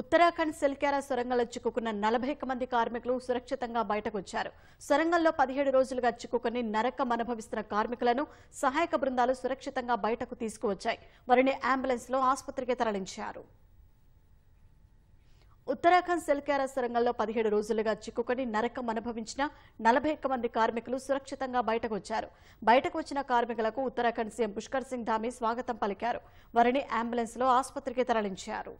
ఉత్తరాఖండ్ సిల్కారా సొరంగంలో చిక్కుకున్న నలభై మంది కార్మికులు సురక్షితంగా బయటకు వచ్చారు సొరంగంలో పదిహేడు రోజులుగా చిక్కుకుని నరకం అనుభవిస్తున్న కార్మికులను సహాయక బృందాలు సురక్షితంగా బయటకు తీసుకువచ్చాయి వారిని అంబులెన్స్ లో ఆసుపత్రికి తరలించారు ఉత్తరాఖండ్ సెల్కారా సొరంగంలో పదిహేడు రోజులుగా చిక్కుకొని నరకం అనుభవించిన నలభై మంది కార్మికులు సురక్షితంగా బయటకు వచ్చారు బయటకు వచ్చిన కార్మికులకు ఉత్తరాఖండ్ సీఎం పుష్కర్ సింగ్ ధామీ స్వాగతం పలికారు వారిని అంబులెన్స్ లో ఆసుపత్రికి తరలించారు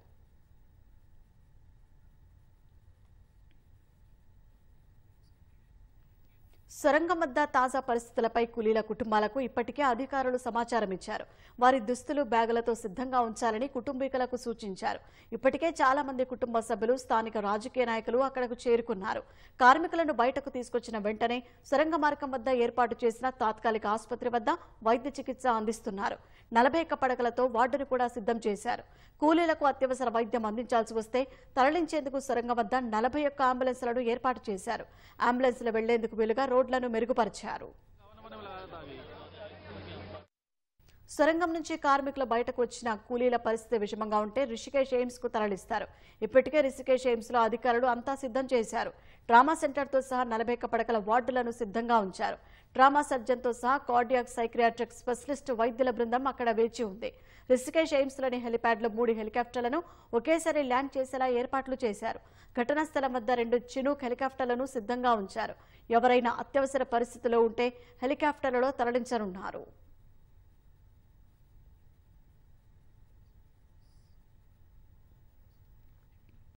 సొరంగం వద్ద తాజా పరిస్థితులపై కూలీల కుటుంబాలకు ఇప్పటికే అధికారులు సమాచారం ఇచ్చారు వారి దుస్తులు బ్యాగులతో సిద్ధంగా ఉంచాలని కుటుంబీకులకు సూచించారు ఇప్పటికే చాలా మంది కుటుంబ సభ్యులు స్థానిక రాజకీయ నాయకులు అక్కడకు చేరుకున్నారు కార్మికులను బయటకు తీసుకొచ్చిన వెంటనే సొరంగ మార్గం వద్ద ఏర్పాటు చేసిన తాత్కాలిక ఆసుపత్రి వద్ద వైద్య చికిత్స అందిస్తున్నారు నలభై పడకలతో వార్డును కూడా సిద్ధం చేశారు కూలీలకు అత్యవసర వైద్యం అందించాల్సి వస్తే తరలించేందుకు సొరంగం వద్ద నలభై ఒక్క ఏర్పాటు చేశారు అంబులెన్స్లు వెళ్లేందుకు వీలుగా రోడ్డు రోడ్లను మెరుగుపరిచారు సొరంగం నుంచి కార్మికులు బయటకు వచ్చిన కూలీల పరిస్థితి విషమంగా ఉంటే రిషికేష్ ఎయిమ్స్ కు తరలిస్తారు ఇప్పటికే రిషికేష్ ఎయిమ్స్ లో అధికారులు అంతా సిద్ధం చేశారు డ్రామా సెంటర్తో సహా నలభై పడకల వార్డులను సిద్ధంగా ఉంచారు ట్రామా సర్జన్తో సహా కార్డియాక్ సైక్రియాట్రిక్ స్పెషలిస్ట్ వైద్యుల బృందం అక్కడ వేచి ఉంది రిషికేష్ హెలిప్యాడ్ లో మూడు హెలికాప్టర్లను ఒకేసారి ల్యాండ్ చేసేలా ఏర్పాట్లు చేశారు ఘటనా స్థలం వద్ద రెండు చినూక్ హెలికాప్టర్లను సిద్ధంగా ఉంచారు ఎవరైనా అత్యవసర పరిస్థితిలో ఉంటే హెలికాప్టర్లలో తరలించనున్నారు